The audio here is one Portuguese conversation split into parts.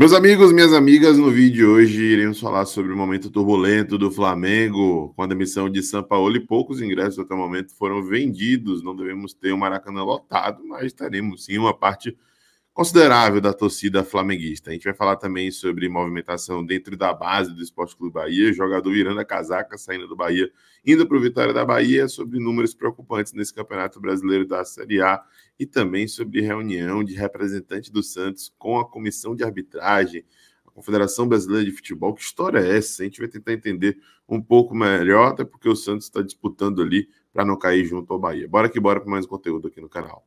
Meus amigos, minhas amigas, no vídeo de hoje iremos falar sobre o momento turbulento do Flamengo, com a demissão de São Paulo e poucos ingressos até o momento foram vendidos. Não devemos ter o um Maracanã lotado, mas teremos sim uma parte considerável da torcida flamenguista. A gente vai falar também sobre movimentação dentro da base do Esporte Clube Bahia, jogador Iranda Casaca saindo do Bahia, indo para o Vitória da Bahia, sobre números preocupantes nesse Campeonato Brasileiro da Série A e também sobre reunião de representante do Santos com a comissão de arbitragem, a Confederação Brasileira de Futebol. Que história é essa? A gente vai tentar entender um pouco melhor, até porque o Santos está disputando ali para não cair junto ao Bahia. Bora que bora para mais conteúdo aqui no canal.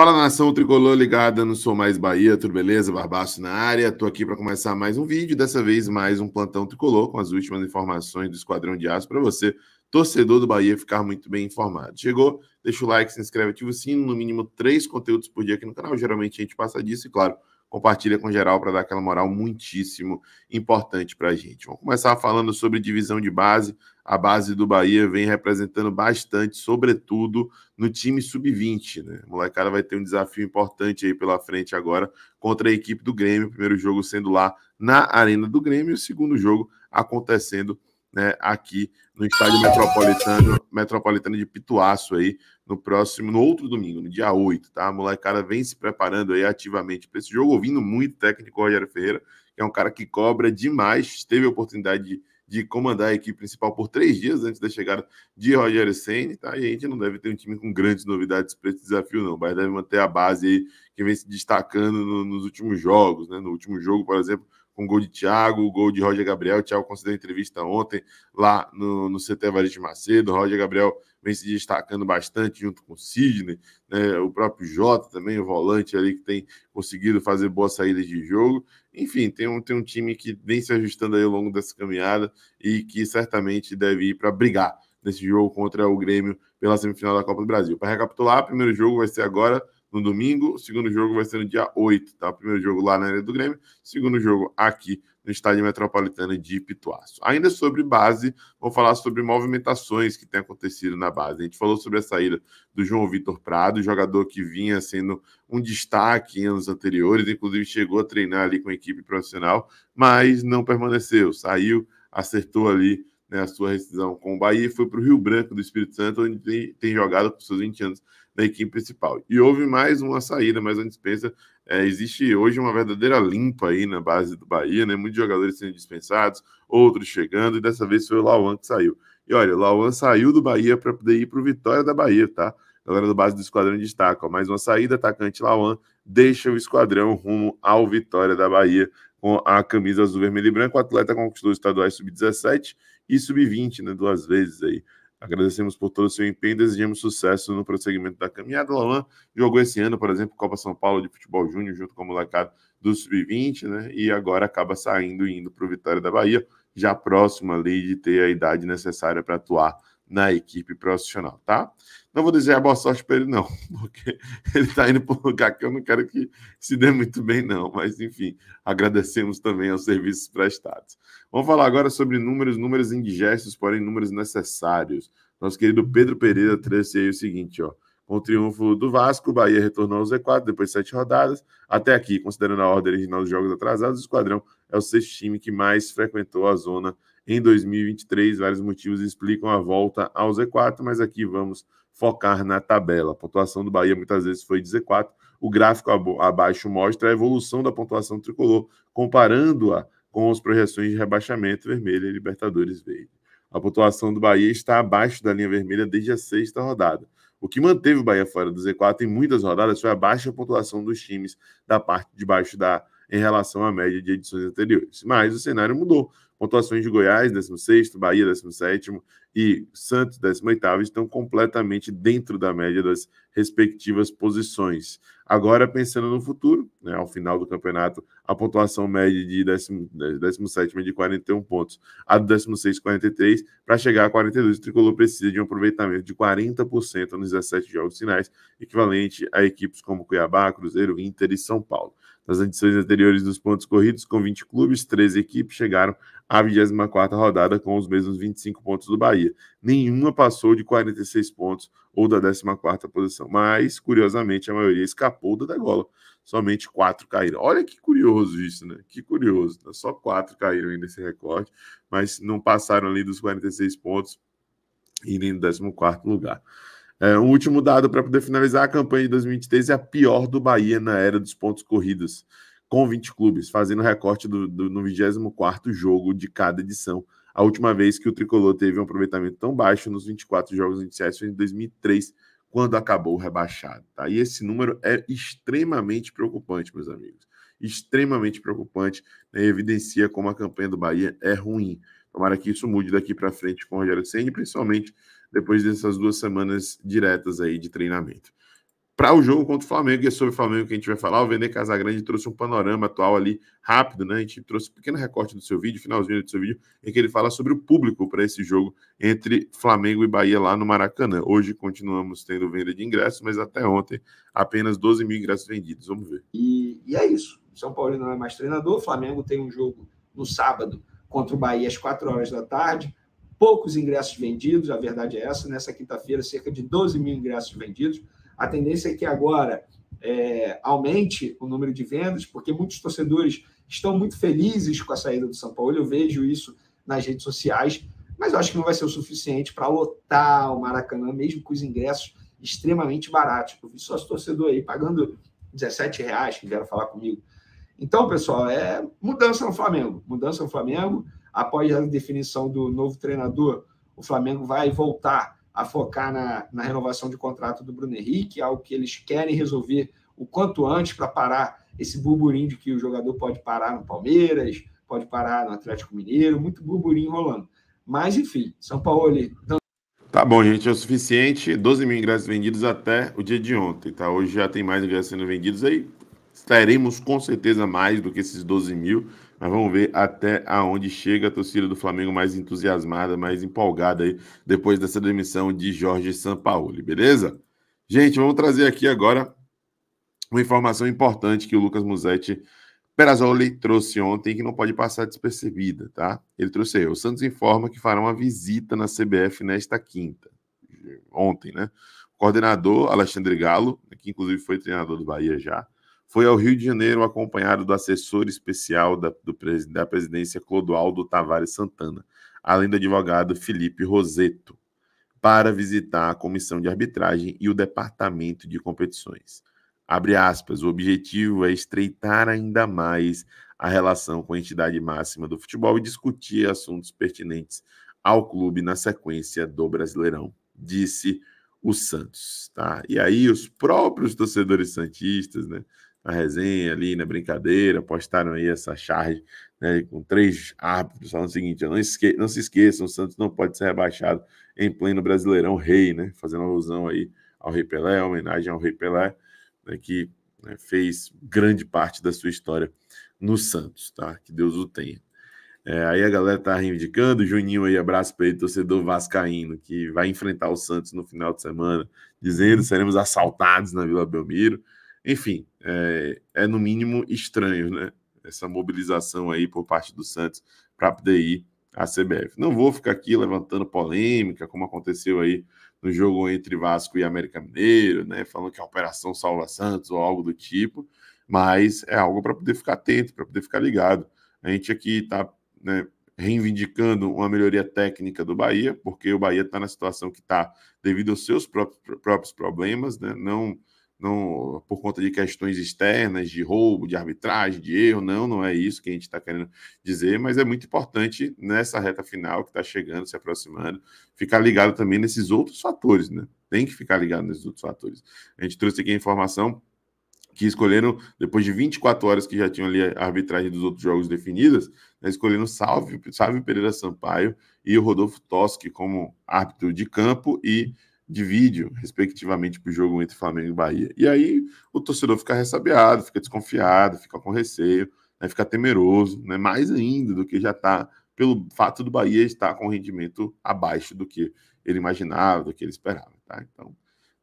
Fala nação tricolor ligada no Sou Mais Bahia, tudo beleza? Barbaço na área, tô aqui para começar mais um vídeo, dessa vez mais um plantão tricolor com as últimas informações do Esquadrão de Aço para você, torcedor do Bahia, ficar muito bem informado. Chegou? Deixa o like, se inscreve, ativa o sino, no mínimo três conteúdos por dia aqui no canal, geralmente a gente passa disso e claro, compartilha com geral para dar aquela moral muitíssimo importante para a gente. Vamos começar falando sobre divisão de base. A base do Bahia vem representando bastante, sobretudo no time sub-20. Né? O molecada vai ter um desafio importante aí pela frente agora contra a equipe do Grêmio. O primeiro jogo sendo lá na Arena do Grêmio e o segundo jogo acontecendo né, aqui no estádio metropolitano Metropolitana de Pituaço aí no próximo, no outro domingo, no dia 8, tá? A molecada vem se preparando aí ativamente para esse jogo, ouvindo muito técnico Rogério Ferreira, que é um cara que cobra demais, teve a oportunidade de, de comandar a equipe principal por três dias antes da chegada de Rogério Senna, tá? E a gente não deve ter um time com grandes novidades para esse desafio, não. Mas deve manter a base aí que vem se destacando no, nos últimos jogos, né? No último jogo, por exemplo, com gol de Thiago, gol de Roger Gabriel. O Thiago concedeu entrevista ontem lá no, no CT Varete Macedo. O Roger Gabriel vem se destacando bastante junto com o Sidney, né? o próprio Jota também, o volante ali que tem conseguido fazer boas saídas de jogo. Enfim, tem um, tem um time que vem se ajustando aí ao longo dessa caminhada e que certamente deve ir para brigar nesse jogo contra o Grêmio pela semifinal da Copa do Brasil. Para recapitular, o primeiro jogo vai ser agora no domingo. O segundo jogo vai ser no dia 8, tá? O primeiro jogo lá na área do Grêmio, segundo jogo aqui no Estádio Metropolitano de Pituaço. Ainda sobre base, vou falar sobre movimentações que têm acontecido na base. A gente falou sobre a saída do João Vitor Prado, jogador que vinha sendo um destaque em anos anteriores, inclusive chegou a treinar ali com a equipe profissional, mas não permaneceu, saiu, acertou ali né, a sua rescisão com o Bahia e foi para o Rio Branco do Espírito Santo, onde tem, tem jogado com seus 20 anos da equipe principal. E houve mais uma saída, mais uma dispensa. É, existe hoje uma verdadeira limpa aí na base do Bahia, né? Muitos jogadores sendo dispensados, outros chegando, e dessa vez foi o Lauan que saiu. E olha, o Lauan saiu do Bahia para poder ir para o Vitória da Bahia, tá? Galera da base do esquadrão destaca. Mais uma saída, atacante Lauan deixa o esquadrão rumo ao Vitória da Bahia com a camisa azul, vermelho e branco. O atleta conquistou os estaduais sub-17 e sub-20, né? Duas vezes aí. Agradecemos por todo o seu empenho e desejamos sucesso no prosseguimento da caminhada. Lolan jogou esse ano, por exemplo, Copa São Paulo de Futebol Júnior, junto com o molecado do Sub-20, né? E agora acaba saindo e indo para o Vitória da Bahia, já próximo ali de ter a idade necessária para atuar na equipe profissional, tá? Não vou a ah, boa sorte para ele, não, porque ele está indo para um lugar que eu não quero que se dê muito bem, não. Mas, enfim, agradecemos também aos serviços prestados. Vamos falar agora sobre números, números indigestos, porém números necessários. Nosso querido Pedro Pereira trouxe aí o seguinte, ó. Com o triunfo do Vasco, o Bahia retornou ao Z4 depois de sete rodadas. Até aqui, considerando a ordem original dos jogos atrasados, o Esquadrão é o sexto time que mais frequentou a zona em 2023. Vários motivos explicam a volta ao Z4, mas aqui vamos focar na tabela. A pontuação do Bahia muitas vezes foi 14. O gráfico abaixo mostra a evolução da pontuação tricolor, comparando-a com as projeções de rebaixamento vermelha e Libertadores verde. A pontuação do Bahia está abaixo da linha vermelha desde a sexta rodada. O que manteve o Bahia fora do Z4 em muitas rodadas foi a baixa pontuação dos times da parte de baixo da em relação à média de edições anteriores. Mas o cenário mudou. Pontuações de Goiás, 16 Bahia, 17 e Santos, 18 estão completamente dentro da média das respectivas posições. Agora, pensando no futuro, né, ao final do campeonato, a pontuação média de 17 é de 41 pontos, a do 16, 43, para chegar a 42, o Tricolor precisa de um aproveitamento de 40% nos 17 jogos finais, equivalente a equipes como Cuiabá, Cruzeiro, Inter e São Paulo. Nas edições anteriores dos pontos corridos, com 20 clubes, 13 equipes chegaram à 24 rodada com os mesmos 25 pontos do Bahia. Bahia. Nenhuma passou de 46 pontos ou da 14 posição. Mas, curiosamente, a maioria escapou da degola. Somente quatro caíram. Olha que curioso isso, né? Que curioso. Né? Só quatro caíram nesse recorde, mas não passaram ali dos 46 pontos e nem do 14 lugar. É, um último dado para poder finalizar: a campanha de 2023 é a pior do Bahia na era dos pontos corridos, com 20 clubes, fazendo recorte do, do, no 24 jogo de cada edição. A última vez que o tricolor teve um aproveitamento tão baixo nos 24 jogos iniciais foi em 2003, quando acabou rebaixado. Tá? E esse número é extremamente preocupante, meus amigos. Extremamente preocupante, né? evidencia como a campanha do Bahia é ruim. Tomara que isso mude daqui para frente com o Rogério Senna, principalmente depois dessas duas semanas diretas aí de treinamento para o jogo contra o Flamengo, e é sobre o Flamengo que a gente vai falar. O Vene Casagrande trouxe um panorama atual ali rápido, né? A gente trouxe um pequeno recorte do seu vídeo, finalzinho do seu vídeo, em que ele fala sobre o público para esse jogo entre Flamengo e Bahia lá no Maracanã. Hoje continuamos tendo venda de ingressos, mas até ontem apenas 12 mil ingressos vendidos. Vamos ver. E, e é isso. São Paulo não é mais treinador. O Flamengo tem um jogo no sábado contra o Bahia às 4 horas da tarde. Poucos ingressos vendidos, a verdade é essa. Nessa quinta-feira, cerca de 12 mil ingressos vendidos. A tendência é que agora é, aumente o número de vendas, porque muitos torcedores estão muito felizes com a saída do São Paulo. Eu vejo isso nas redes sociais, mas eu acho que não vai ser o suficiente para lotar o Maracanã, mesmo com os ingressos extremamente baratos. Eu vi esse torcedor aí pagando 17 que vieram falar comigo. Então, pessoal, é mudança no Flamengo. Mudança no Flamengo. Após a definição do novo treinador, o Flamengo vai voltar a focar na, na renovação de contrato do Bruno Henrique, algo que eles querem resolver o quanto antes para parar esse burburinho de que o jogador pode parar no Palmeiras, pode parar no Atlético Mineiro, muito burburinho rolando. Mas, enfim, São Paulo ali. Tá bom, gente, é o suficiente. 12 mil ingressos vendidos até o dia de ontem, tá? Hoje já tem mais ingressos sendo vendidos aí. Estaremos com certeza mais do que esses 12 mil. Mas vamos ver até aonde chega a torcida do Flamengo mais entusiasmada, mais empolgada aí depois dessa demissão de Jorge Sampaoli, beleza? Gente, vamos trazer aqui agora uma informação importante que o Lucas Musetti Perazoli trouxe ontem que não pode passar despercebida, tá? Ele trouxe aí, o Santos informa que fará uma visita na CBF nesta quinta, ontem, né? O coordenador Alexandre Galo, né, que inclusive foi treinador do Bahia já, foi ao Rio de Janeiro acompanhado do assessor especial da, do, da presidência Clodoaldo Tavares Santana, além do advogado Felipe Roseto, para visitar a comissão de arbitragem e o departamento de competições. Abre aspas, o objetivo é estreitar ainda mais a relação com a entidade máxima do futebol e discutir assuntos pertinentes ao clube na sequência do Brasileirão, disse o Santos, tá? E aí os próprios torcedores santistas, né? Na resenha ali, na brincadeira, postaram aí essa charge, né? Com três árbitros falando o seguinte: não, esque não se esqueçam, o Santos não pode ser rebaixado em pleno Brasileirão Rei, né? Fazendo alusão aí ao Rei Pelé, homenagem ao Rei Pelé, né? que né, fez grande parte da sua história no Santos, tá? Que Deus o tenha. É, aí a galera tá reivindicando, Juninho aí, abraço para ele, torcedor vascaíno, que vai enfrentar o Santos no final de semana, dizendo seremos assaltados na Vila Belmiro. Enfim, é, é no mínimo estranho, né? Essa mobilização aí por parte do Santos para poder ir à CBF. Não vou ficar aqui levantando polêmica, como aconteceu aí no jogo entre Vasco e América Mineiro, né? Falando que a Operação Salva Santos ou algo do tipo, mas é algo para poder ficar atento, para poder ficar ligado. A gente aqui está né, reivindicando uma melhoria técnica do Bahia, porque o Bahia está na situação que está devido aos seus próprios, próprios problemas, né, não, não por conta de questões externas, de roubo, de arbitragem, de erro, não, não é isso que a gente está querendo dizer, mas é muito importante nessa reta final que está chegando, se aproximando, ficar ligado também nesses outros fatores, né? Tem que ficar ligado nesses outros fatores. A gente trouxe aqui a informação que escolheram, depois de 24 horas que já tinham ali a arbitragem dos outros jogos definidas, né, escolheram Salve, Salve Pereira Sampaio e o Rodolfo Toschi como árbitro de campo e de vídeo, respectivamente, para o jogo entre Flamengo e Bahia. E aí o torcedor fica ressabiado, fica desconfiado, fica com receio, né, fica temeroso, né, mais ainda do que já está, pelo fato do Bahia estar com rendimento abaixo do que ele imaginava, do que ele esperava. Tá? Então,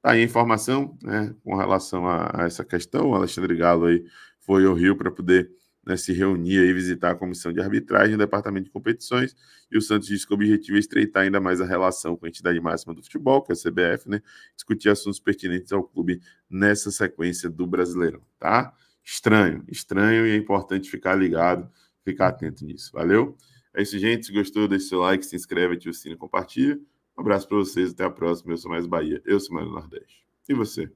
Tá aí a informação né, com relação a, a essa questão. O Alexandre Galo aí foi ao Rio para poder né, se reunir e visitar a comissão de arbitragem, do departamento de competições, e o Santos disse que o objetivo é estreitar ainda mais a relação com a entidade máxima do futebol, que é a CBF, né, discutir assuntos pertinentes ao clube nessa sequência do Brasileirão, tá? Estranho, estranho e é importante ficar ligado, ficar atento nisso, valeu? É isso, gente. Se gostou, deixa o seu like, se inscreve, ativa o sino e compartilha. Um abraço para vocês, até a próxima. Eu sou mais Bahia, eu sou mais Nordeste. E você?